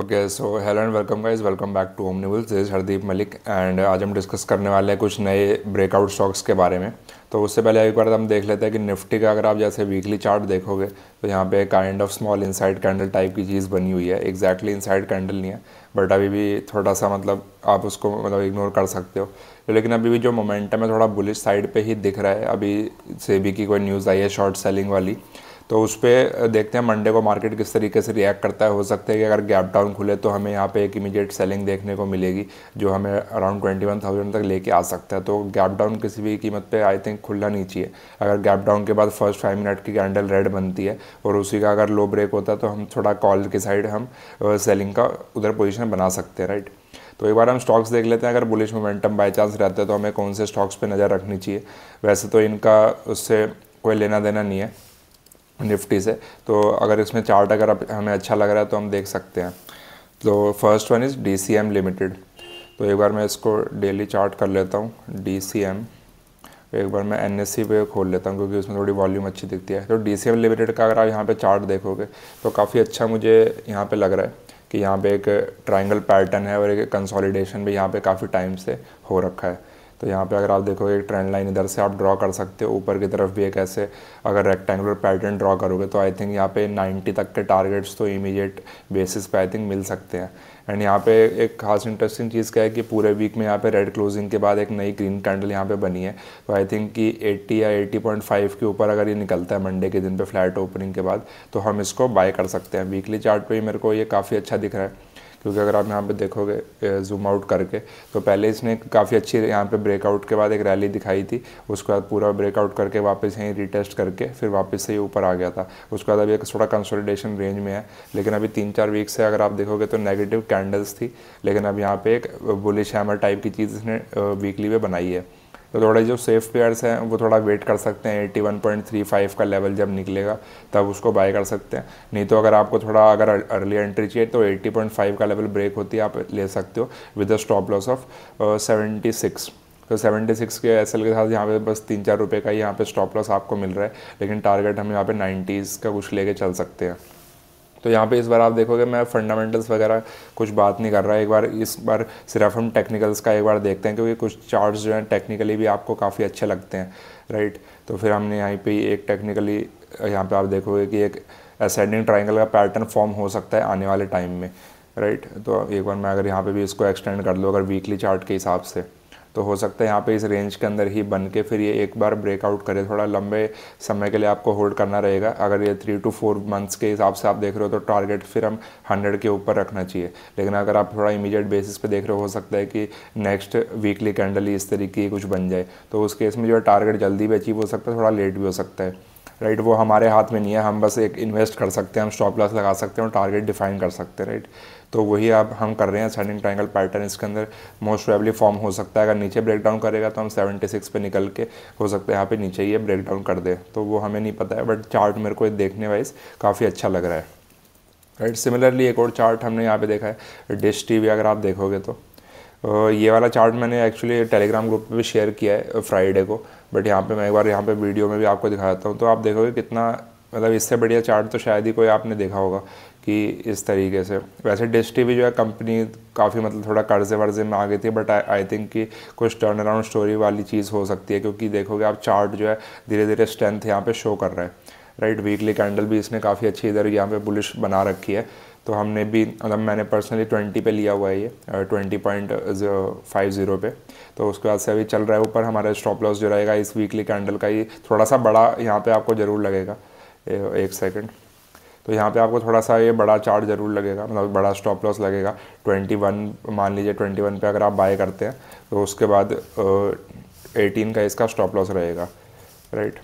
okay so hello and welcome guys welcome back to ओमनिवल्स this Hardeep Malik and आज हम discuss करने वाले हैं कुछ नए ब्रेकआउट स्टॉक्स के बारे में तो उससे पहले एक बार हम देख लेते हैं कि निफ्टी का अगर आप जैसे वीकली चार्ट देखोगे तो यहाँ पे kind of small inside candle type की चीज़ बनी हुई है एग्जैक्टली इनसाइड कैंडल नहीं है बट अभी भी थोड़ा सा मतलब आप उसको मतलब इग्नोर कर सकते हो लेकिन अभी भी जो मोमेंटम है थोड़ा बुलिश साइड पर ही दिख रहा है अभी सेबी की कोई न्यूज़ आई है शॉर्ट सेलिंग वाली तो उस पर देखते हैं मंडे को मार्केट किस तरीके से रिएक्ट करता है हो सकता है कि अगर गैप डाउन खुले तो हमें यहाँ पे एक इमीडिएट सेलिंग देखने को मिलेगी जो हमें अराउंड ट्वेंटी वन थाउजेंड तक लेके आ सकता है तो गैप डाउन किसी भी कीमत पे आई थिंक खुलना नहीं चाहिए अगर गैप डाउन के बाद फर्स्ट फाइव मिनट की कैंडल रेड बनती है और उसी का अगर लो ब्रेक होता है तो हम थोड़ा कॉल की साइड हम सेलिंग का उधर पोजिशन बना सकते हैं राइट तो एक बार हम स्टॉक्स देख लेते हैं अगर बुलिश मोमेंटम बाय चांस रहता है तो हमें कौन से स्टॉक्स पे नज़र रखनी चाहिए वैसे तो इनका उससे कोई लेना देना नहीं है निफ्टी से तो अगर इसमें चार्ट अगर हमें अच्छा लग रहा है तो हम देख सकते हैं तो first one is D C M limited तो एक बार मैं इसको डेली चार्ट कर लेता हूँ डी सी एम एक बार मैं एन एस सी पे खोल लेता हूँ क्योंकि उसमें थोड़ी वॉल्यूम अच्छी दिखती है तो डी सी एम लिमिटेड का अगर आप यहाँ पे चार्ट देखोगे तो काफ़ी अच्छा मुझे यहाँ पे लग रहा है कि यहाँ पे एक ट्रायंगल पैटर्न है और एक कंसोलिडेशन भी यहाँ पे काफ़ी टाइम से हो रखा है तो यहाँ पे अगर आप देखोगे एक ट्रेंड लाइन इधर से आप ड्रॉ कर सकते हो ऊपर की तरफ भी एक ऐसे अगर रेक्टेंगुलर पैटर्न ड्रॉ करोगे तो आई थिंक यहाँ पे 90 तक के टारगेट्स तो इमीडिएट बेसिस पे आई थिंक मिल सकते हैं एंड यहाँ पे एक खास इंटरेस्टिंग चीज़ क्या है कि पूरे वीक में यहाँ पे रेड क्लोजिंग के बाद एक नई ग्रीन कैंडल यहाँ पे बनी है तो आई थिंक कि 80 या 80.5 के ऊपर अगर ये निकलता है मंडे के दिन पे फ्लैट ओपनिंग के बाद तो हम इसको बाय कर सकते हैं वीकली चार्ट पे मेरे को ये काफ़ी अच्छा दिख रहा है क्योंकि अगर आप यहाँ पे देखोगे जूम आउट करके तो पहले इसने काफ़ी अच्छी यहाँ पे ब्रेकआउट के बाद एक रैली दिखाई थी उसके बाद पूरा ब्रेकआउट करके वापस यहीं रिटेस्ट करके फिर वापस से ही ऊपर आ गया था उसके बाद अभी एक थोड़ा कंसोलिडेशन रेंज में है लेकिन अभी तीन चार वीक से अगर आप देखोगे तो नेगेटिव कैंडल्स थी लेकिन अब यहाँ पर एक बुलिश हैमर टाइप की चीज़ इसने वीकली में बनाई है तो थोड़े जो सेफ प्लेयर्स हैं वो थोड़ा वेट कर सकते हैं eighty one point three five का लेवल जब निकलेगा तब उसको बाय कर सकते हैं नहीं तो अगर आपको थोड़ा अगर अर्ली एंट्री चाहिए तो एट्टी पॉइंट फाइव का लेवल ब्रेक होती है आप ले सकते हो with a stop loss of seventy six तो सेवेंटी सिक्स के एस के साथ यहाँ पे बस तीन चार रुपये का ही यहाँ पे स्टॉप लॉस आपको मिल रहा है लेकिन टारगेट हम यहाँ पे नाइन्टीज़ का कुछ लेके चल सकते हैं तो यहाँ पे इस बार आप देखोगे मैं फंडामेंटल्स वगैरह कुछ बात नहीं कर रहा एक बार इस बार सिर्फ हम टेक्निकल्स का एक बार देखते हैं क्योंकि कुछ चार्ट्स जो हैं टेक्निकली भी आपको काफ़ी अच्छे लगते हैं राइट तो फिर हमने यहाँ पे एक टेक्निकली यहाँ पे आप देखोगे कि एक असेंडिंग ट्राइंगल का पैटर्न फॉर्म हो सकता है आने वाले टाइम में राइट तो एक बार मैं अगर यहाँ पर भी इसको एक्सटेंड कर लूँ अगर वीकली चार्ट के हिसाब से तो हो सकता है यहाँ पे इस रेंज के अंदर ही बन के फिर ये एक बार ब्रेकआउट करे थोड़ा लंबे समय के लिए आपको होल्ड करना रहेगा अगर ये थ्री टू फोर मंथ्स के हिसाब से आप देख रहे हो तो टारगेट फिर हम हंड्रेड के ऊपर रखना चाहिए लेकिन अगर आप थोड़ा इमीडिएट बेसिस पे देख रहे हो सकता है कि नेक्स्ट वीकली कैंडल ही इस तरीके की कुछ बन जाए तो उस केस में जो है टारगेट जल्दी भी अचीव हो सकता है थोड़ा लेट भी हो सकता है राइट वो हमारे हाथ में नहीं है हम बस एक इन्वेस्ट कर सकते हैं हम स्टॉप लॉस लगा सकते हैं और टारगेट डिफाइन कर सकते हैं राइट तो वही अब हम कर रहे हैं सेंडिंग ट्राइंगल पैटर्न इसके अंदर मोस्ट प्रोबेबली फॉर्म हो सकता है अगर नीचे ब्रेक डाउन करेगा तो हम 76 पे निकल के हो सकता है यहाँ पे नीचे ही ब्रेक डाउन कर दे तो वो हमें नहीं पता है बट चार्ट मेरे को देखने वाइज काफ़ी अच्छा लग रहा है राइट सिमिलरली एक और चार्ट हमने यहाँ पे देखा है डिश टी अगर आप देखोगे तो ये वाला चार्ट मैंने एक्चुअली टेलीग्राम ग्रुप पे भी शेयर किया है फ्राइडे को बट यहाँ पे मैं एक बार यहाँ पे वीडियो में भी आपको दिखा देता हूँ तो आप देखोगे कितना मतलब इससे बढ़िया चार्ट तो शायद ही कोई आपने देखा होगा कि इस तरीके से वैसे डिश टी भी जो है कंपनी काफ़ी मतलब थोड़ा कर्जे वर्जे में आ गई थी बट आई थिंक कि कुछ टर्न अराउंड स्टोरी वाली चीज़ हो सकती है क्योंकि देखोगे आप चार्ट जो है धीरे धीरे स्ट्रेंथ यहाँ पर शो कर रहे हैं राइट वीकली कैंडल भी इसने काफ़ी अच्छी इधर यहाँ पे बुलिश बना रखी है तो हमने भी मतलब मैंने पर्सनली ट्वेंटी पे लिया हुआ है ये ट्वेंटी पॉइंट फाइव ज़ीरो पे तो उसके बाद से अभी चल रहा है ऊपर हमारा स्टॉप लॉस जो रहेगा इस वीकली कैंडल का ये थोड़ा सा बड़ा यहाँ पे आपको ज़रूर लगेगा एक सेकेंड तो यहाँ पे आपको थोड़ा सा ये बड़ा चार्ट जरूर लगेगा मतलब बड़ा स्टॉप लॉस लगेगा वन मान लीजिए वन पर अगर आप बाय करते हैं तो उसके बाद एटीन का इसका स्टॉप लॉस रहेगा राइट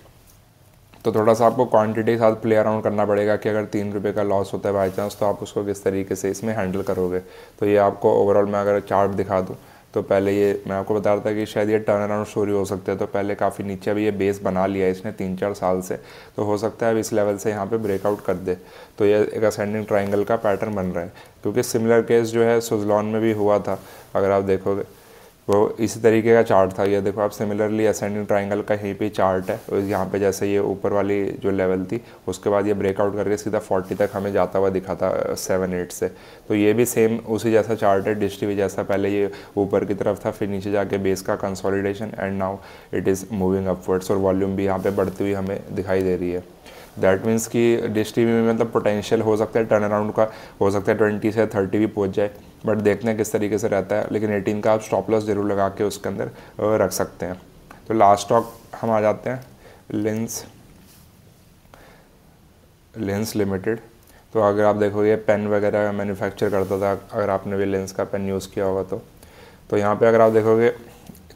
तो थोड़ा सा आपको क्वांटिटी के साथ प्ले अराउंड करना पड़ेगा कि अगर तीन रुपये का लॉस होता है बाई चांस तो आप उसको किस तरीके से इसमें हैंडल करोगे तो ये आपको ओवरऑल मैं अगर चार्ट दिखा दूँ तो पहले ये मैं आपको बता रहा था कि शायद ये टर्न अराउंड स्टोरी हो सकती है तो पहले काफ़ी नीचे भी ये बेस बना लिया है इसने तीन चार साल से तो हो सकता है अब इस लेवल से यहाँ पे ब्रेकआउट कर दे तो ये एक असेंडिंग ट्राइंगल का पैटर्न बन रहा है क्योंकि सिमिलर केस जो है सुजलॉन में भी हुआ था अगर आप देखोगे वो इसी तरीके का चार्ट था ये देखो आप सिमिलरली असेंडिंग ट्राइंगल का यहीं पे चार्ट है और यहाँ पे जैसे ये ऊपर वाली जो लेवल थी उसके बाद ये ब्रेकआउट करके सीधा 40 तक हमें जाता हुआ दिखा था सेवन एट से तो ये भी सेम उसी जैसा चार्ट है डिस्ट्री भी जैसा पहले ये ऊपर की तरफ था फिर नीचे जाके बेस का consolidation and now it is moving upwards और वॉल्यूम भी यहाँ पर बढ़ती हुई हमें दिखाई दे रही है दैट मीन्स कि डिस्ट्री में मतलब पोटेंशियल हो सकता है टर्न अराउंड का हो सकता है ट्वेंटी से थर्टी भी पहुँच जाए बट देखते हैं किस तरीके से रहता है लेकिन एटीन का आप स्टॉप लॉस जरूर लगा के उसके अंदर रख सकते हैं तो लास्ट स्टॉक हम आ जाते हैं लेंस लेंस लिमिटेड तो अगर आप देखोगे पेन वगैरह मैन्युफैक्चर करता था अगर आपने भी लेंस का पेन यूज़ किया होगा तो तो यहाँ पे अगर आप देखोगे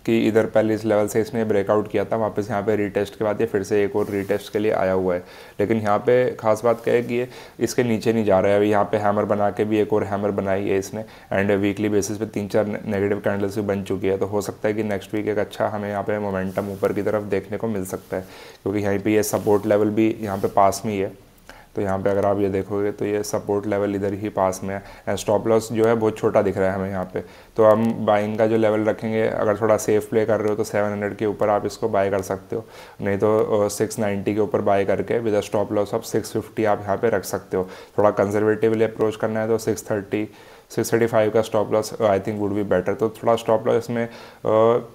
कि इधर पहले इस लेवल से इसने ब्रेकआउट किया था वापस यहाँ पे रीटेस्ट के बाद ये फिर से एक और रीटेस्ट के लिए आया हुआ है लेकिन यहाँ पे खास बात क्या है कि ये इसके नीचे नहीं जा रहा है अभी यहाँ पे हैमर बना के भी एक और हैमर बनाई है इसने एंड वीकली बेसिस पे तीन चार नेगेटिव कैंडल्स भी बन चुकी है तो हो सकता है कि नेक्स्ट वीक एक अच्छा हमें यहाँ पर मोमेंटम ऊपर की तरफ देखने को मिल सकता है क्योंकि यहीं पर यह सपोर्ट लेवल भी यहाँ पर पास में ही है तो यहाँ पे अगर आप ये देखोगे तो ये सपोर्ट लेवल इधर ही पास में है एंड स्टॉप लॉस जो है बहुत छोटा दिख रहा है हमें यहाँ पे तो हम बाइंग का जो लेवल रखेंगे अगर थोड़ा सेफ प्ले कर रहे हो तो 700 के ऊपर आप इसको बाय कर सकते हो नहीं तो 690 के ऊपर बाय करके विद स्टॉप लॉस ऑफ 650 आप यहाँ पर रख सकते हो थोड़ा कंजर्वेटिवली अप्रोच करना है तो सिक्स सिक्स थर्टी फाइव का stop loss I think would be better तो थोड़ा स्टॉप लॉस इसमें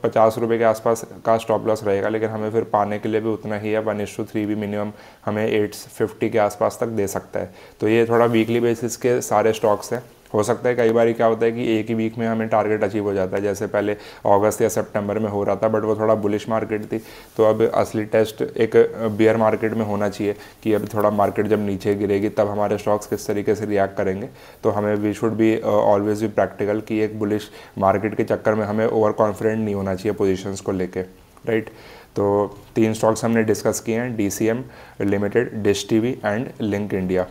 पचास रुपये के आसपास का स्टॉप लॉस रहेगा लेकिन हमें फिर पाने के लिए भी उतना ही है वन इश टू थ्री भी मिनिमम हमें एट फिफ्टी के आसपास तक दे सकता है तो ये थोड़ा वीकली बेसिस के सारे स्टॉक्स हैं हो सकता है कई बार क्या होता है कि एक ही वीक में हमें टारगेट अचीव हो जाता है जैसे पहले अगस्त या सेप्टेम्बर में हो रहा था बट वो थोड़ा बुलिश मार्केट थी तो अब असली टेस्ट एक बियर मार्केट में होना चाहिए कि अब थोड़ा मार्केट जब नीचे गिरेगी तब हमारे स्टॉक्स किस तरीके से रिएक्ट करेंगे तो हमें वी शुड बी ऑलवेज भी प्रैक्टिकल कि एक बुलिश मार्केट के चक्कर में हमें ओवर कॉन्फिडेंट नहीं होना चाहिए पोजिशंस को लेकर राइट तो तीन स्टॉक्स हमने डिस्कस किए हैं D C M limited dish T V and link India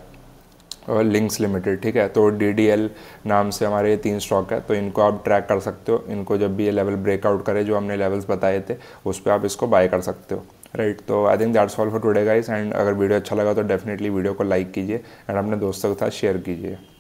links limited ठीक है तो डी नाम से हमारे ये तीन स्टॉक है तो इनको आप ट्रैक कर सकते हो इनको जब भी ये लेवल ब्रेकआउट करे जो हमने लेवल्स बताए थे उस पर आप इसको बाय कर सकते हो राइट तो I think that's all for today guys and अगर वीडियो अच्छा लगा तो डेफिनेटली वीडियो को लाइक कीजिए एंड अपने दोस्तों के साथ शेयर कीजिए